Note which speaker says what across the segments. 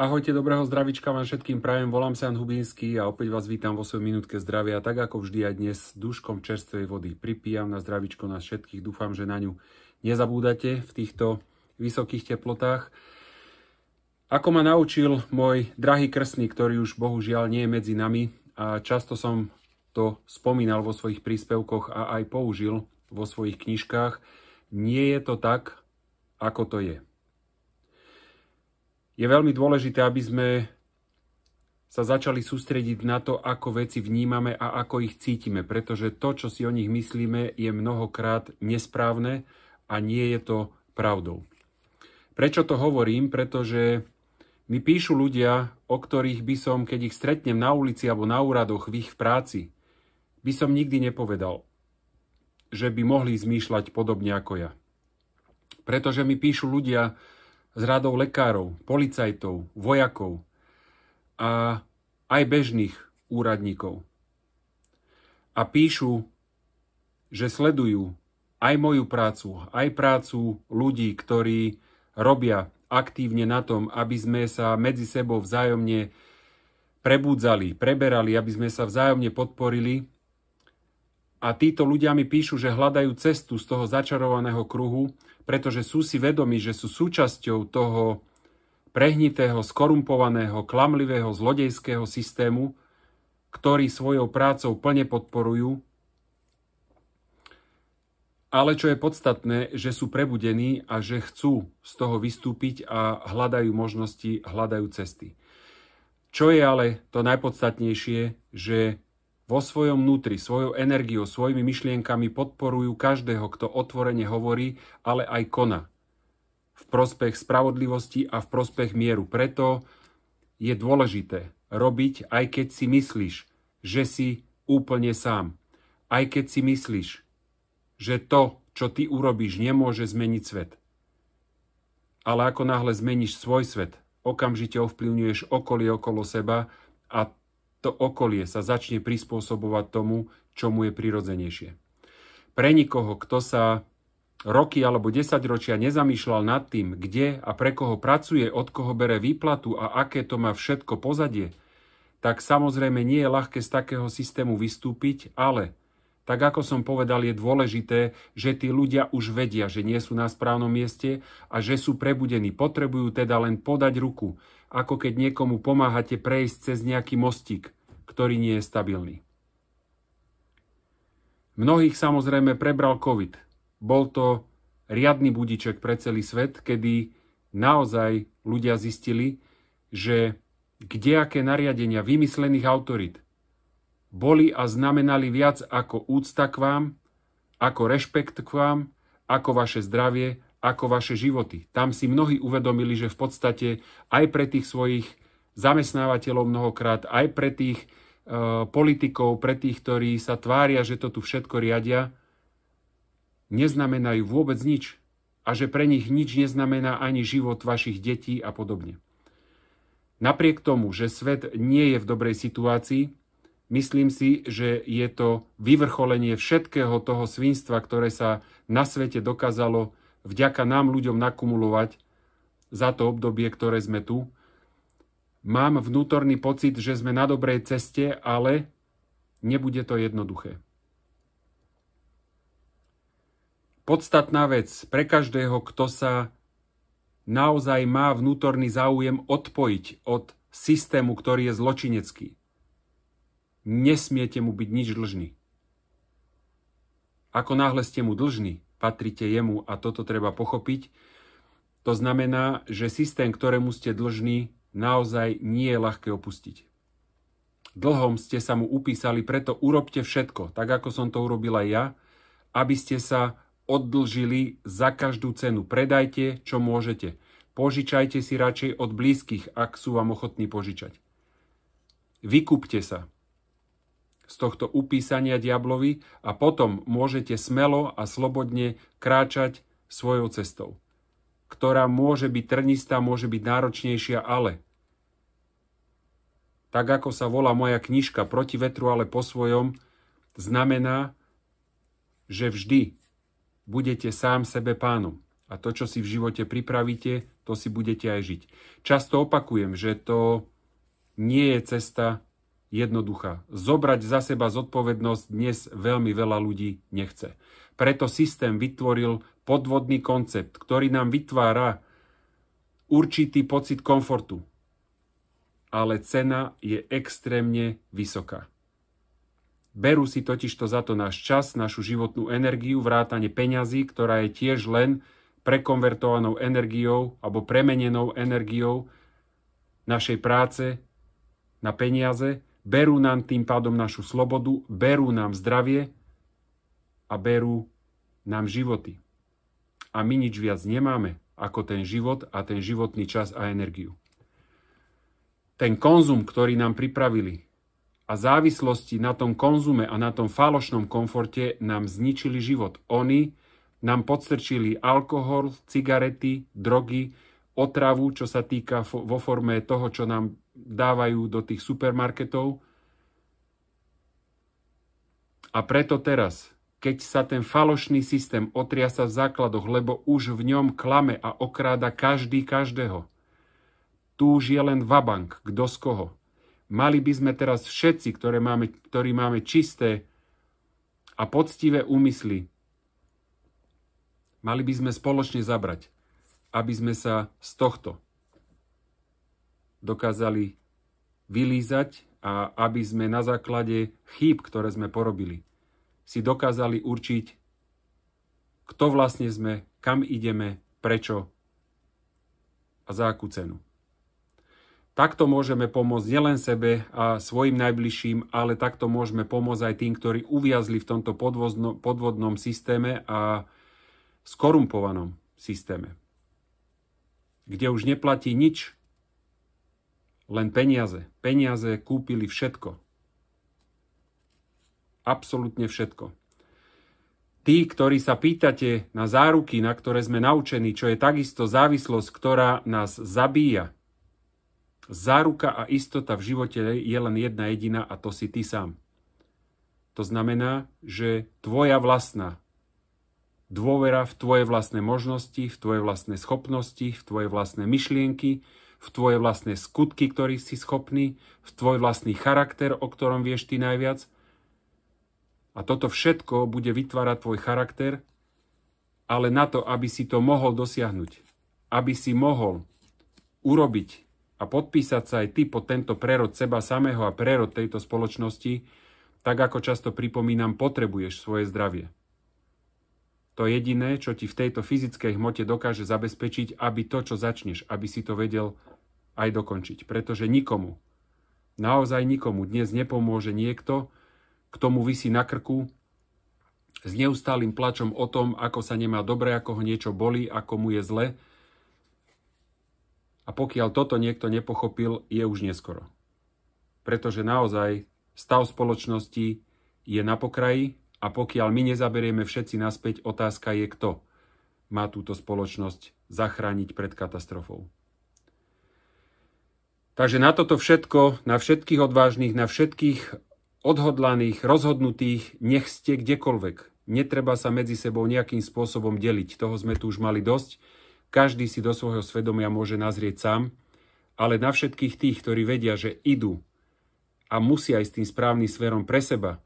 Speaker 1: Ahojte, dobrého zdravička vám všetkým prajem, volám sa Jan Hubinský a opäť vás vítam vo svojom minútke zdravia. Tak ako vždy aj dnes duškom čerstvej vody pripijam na zdravičko nás všetkých. Dúfam, že na ňu nezabúdate v týchto vysokých teplotách. Ako ma naučil môj drahý krsný, ktorý už bohužiaľ nie je medzi nami a často som to spomínal vo svojich príspevkoch a aj použil vo svojich knižkách, nie je to tak, ako to je je veľmi dôležité, aby sme sa začali sústrediť na to, ako veci vnímame a ako ich cítime, pretože to, čo si o nich myslíme, je mnohokrát nesprávne a nie je to pravdou. Prečo to hovorím? Pretože mi píšu ľudia, o ktorých by som, keď ich stretnem na ulici alebo na úradoch v ich práci, by som nikdy nepovedal, že by mohli zmýšľať podobne ako ja. Pretože mi píšu ľudia, s radou lekárov, policajtov, vojakov a aj bežných úradníkov. A píšu, že sledujú aj moju prácu, aj prácu ľudí, ktorí robia aktívne na tom, aby sme sa medzi sebou vzájomne prebudzali, preberali, aby sme sa vzájomne podporili a títo ľudia mi píšu, že hľadajú cestu z toho začarovaného kruhu, pretože sú si vedomi, že sú súčasťou toho prehnitého, skorumpovaného, klamlivého, zlodejského systému, ktorý svojou prácou plne podporujú, ale čo je podstatné, že sú prebudení a že chcú z toho vystúpiť a hľadajú možnosti, hľadajú cesty. Čo je ale to najpodstatnejšie, že vo svojom vnútri, svojou energiou, svojimi myšlienkami podporujú každého, kto otvorene hovorí, ale aj koná. V prospech spravodlivosti a v prospech mieru. Preto je dôležité robiť, aj keď si myslíš, že si úplne sám. Aj keď si myslíš, že to, čo ty urobíš, nemôže zmeniť svet. Ale ako náhle zmeníš svoj svet, okamžite ovplyvňuješ okolie okolo seba a to okolie sa začne prispôsobovať tomu, čo mu je prirodzenejšie. Pre nikoho, kto sa roky alebo desaťročia nezamýšľal nad tým, kde a pre koho pracuje, od koho bere výplatu a aké to má všetko pozadie, tak samozrejme nie je ľahké z takého systému vystúpiť, ale tak ako som povedal, je dôležité, že tí ľudia už vedia, že nie sú na správnom mieste a že sú prebudení. Potrebujú teda len podať ruku, ako keď niekomu pomáhate prejsť cez nejaký mostík, ktorý nie je stabilný. Mnohých samozrejme prebral COVID. Bol to riadny budiček pre celý svet, kedy naozaj ľudia zistili, že kdejaké nariadenia vymyslených autorít boli a znamenali viac ako úcta k vám, ako rešpekt k vám, ako vaše zdravie ako vaše životy. Tam si mnohí uvedomili, že v podstate aj pre tých svojich zamestnávateľov mnohokrát, aj pre tých e, politikov, pre tých, ktorí sa tvária, že to tu všetko riadia, neznamenajú vôbec nič a že pre nich nič neznamená ani život vašich detí a podobne. Napriek tomu, že svet nie je v dobrej situácii, myslím si, že je to vyvrcholenie všetkého toho svinstva, ktoré sa na svete dokázalo vďaka nám ľuďom nakumulovať za to obdobie, ktoré sme tu. Mám vnútorný pocit, že sme na dobrej ceste, ale nebude to jednoduché. Podstatná vec pre každého, kto sa naozaj má vnútorný záujem odpojiť od systému, ktorý je zločinecký. Nesmiete mu byť nič dlžný. Ako náhle ste mu dlžní, patrite jemu a toto treba pochopiť. To znamená, že systém, ktorému ste dlžní, naozaj nie je ľahké opustiť. Dlhom ste sa mu upísali, preto urobte všetko, tak ako som to urobila ja, aby ste sa oddlžili za každú cenu. Predajte, čo môžete. Požičajte si radšej od blízkych, ak sú vám ochotní požičať. Vykúpte sa z tohto upísania diablovi a potom môžete smelo a slobodne kráčať svojou cestou, ktorá môže byť trnistá, môže byť náročnejšia, ale tak ako sa volá moja knižka Proti vetru, ale po svojom, znamená, že vždy budete sám sebe pánom. A to, čo si v živote pripravíte, to si budete aj žiť. Často opakujem, že to nie je cesta jednoduchá. Zobrať za seba zodpovednosť dnes veľmi veľa ľudí nechce. Preto systém vytvoril podvodný koncept, ktorý nám vytvára určitý pocit komfortu. Ale cena je extrémne vysoká. Berú si totižto za to náš čas, našu životnú energiu, vrátane peňazí, ktorá je tiež len prekonvertovanou energiou alebo premenenou energiou našej práce na peniaze Berú nám tým pádom našu slobodu, berú nám zdravie a berú nám životy. A my nič viac nemáme ako ten život a ten životný čas a energiu. Ten konzum, ktorý nám pripravili a závislosti na tom konzume a na tom falošnom komforte nám zničili život. Oni nám podstrčili alkohol, cigarety, drogy, otravu, čo sa týka vo forme toho, čo nám dávajú do tých supermarketov. A preto teraz, keď sa ten falošný systém otriasa v základoch, lebo už v ňom klame a okráda každý každého, tu už je len vabank, kto z koho. Mali by sme teraz všetci, ktoré máme, ktorí máme čisté a poctivé úmysly, mali by sme spoločne zabrať, aby sme sa z tohto dokázali vylízať a aby sme na základe chýb, ktoré sme porobili, si dokázali určiť, kto vlastne sme, kam ideme, prečo a za akú cenu. Takto môžeme pomôcť nielen sebe a svojim najbližším, ale takto môžeme pomôcť aj tým, ktorí uviazli v tomto podvodnom systéme a skorumpovanom systéme, kde už neplatí nič len peniaze. Peniaze kúpili všetko. Absolutne všetko. Tí, ktorí sa pýtate na záruky, na ktoré sme naučení, čo je takisto závislosť, ktorá nás zabíja, záruka a istota v živote je len jedna jediná a to si ty sám. To znamená, že tvoja vlastná dôvera v tvoje vlastné možnosti, v tvoje vlastné schopnosti, v tvoje vlastné myšlienky, v tvoje vlastné skutky, ktorých si schopný, v tvoj vlastný charakter, o ktorom vieš ty najviac. A toto všetko bude vytvárať tvoj charakter, ale na to, aby si to mohol dosiahnuť, aby si mohol urobiť a podpísať sa aj ty po tento prerod seba samého a prerod tejto spoločnosti, tak ako často pripomínam, potrebuješ svoje zdravie. To jediné, čo ti v tejto fyzickej hmote dokáže zabezpečiť, aby to, čo začneš, aby si to vedel aj dokončiť, pretože nikomu, naozaj nikomu dnes nepomôže niekto, k tomu vysí na krku s neustálým plačom o tom, ako sa nemá dobre, ako ho niečo boli, ako mu je zle. A pokiaľ toto niekto nepochopil, je už neskoro. Pretože naozaj stav spoločnosti je na pokraji a pokiaľ my nezaberieme všetci naspäť, otázka je kto má túto spoločnosť zachrániť pred katastrofou. Takže na toto všetko, na všetkých odvážnych, na všetkých odhodlaných, rozhodnutých, nech ste kdekoľvek. Netreba sa medzi sebou nejakým spôsobom deliť. Toho sme tu už mali dosť. Každý si do svojho svedomia môže nazrieť sám, ale na všetkých tých, ktorí vedia, že idú a musia ísť tým správnym smerom pre seba,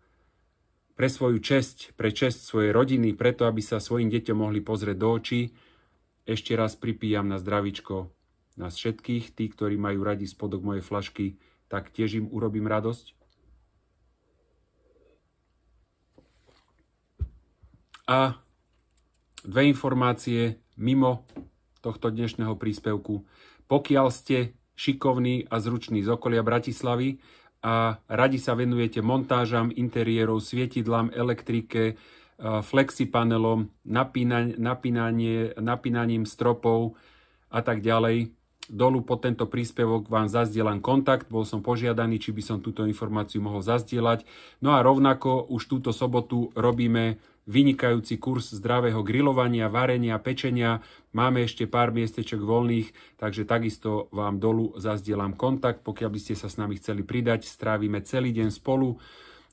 Speaker 1: pre svoju česť, pre česť svojej rodiny, preto aby sa svojim deťom mohli pozrieť do očí, ešte raz pripíjam na zdravičko nás všetkých, tí, ktorí majú radi spodok mojej flašky, tak tiež im urobím radosť. A dve informácie mimo tohto dnešného príspevku. Pokiaľ ste šikovní a zruční z okolia Bratislavy a radi sa venujete montážam interiérov, svietidlám, elektrike, flexipanelom, napínanie, napínaním stropov a tak ďalej, Dolu pod tento príspevok vám zazdielam kontakt, bol som požiadaný, či by som túto informáciu mohol zazdieľať. No a rovnako už túto sobotu robíme vynikajúci kurz zdravého grilovania, varenia, pečenia. Máme ešte pár miesteček voľných, takže takisto vám dolu zazdielam kontakt, pokiaľ by ste sa s nami chceli pridať. Strávime celý deň spolu.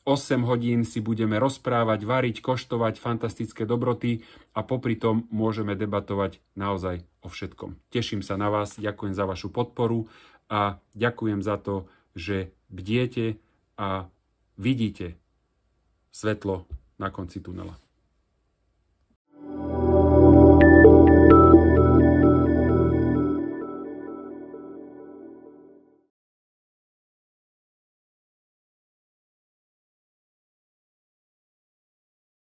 Speaker 1: 8 hodín si budeme rozprávať, variť, koštovať fantastické dobroty a popri tom môžeme debatovať naozaj o všetkom. Teším sa na vás, ďakujem za vašu podporu a ďakujem za to, že bdiete a vidíte svetlo na konci tunela.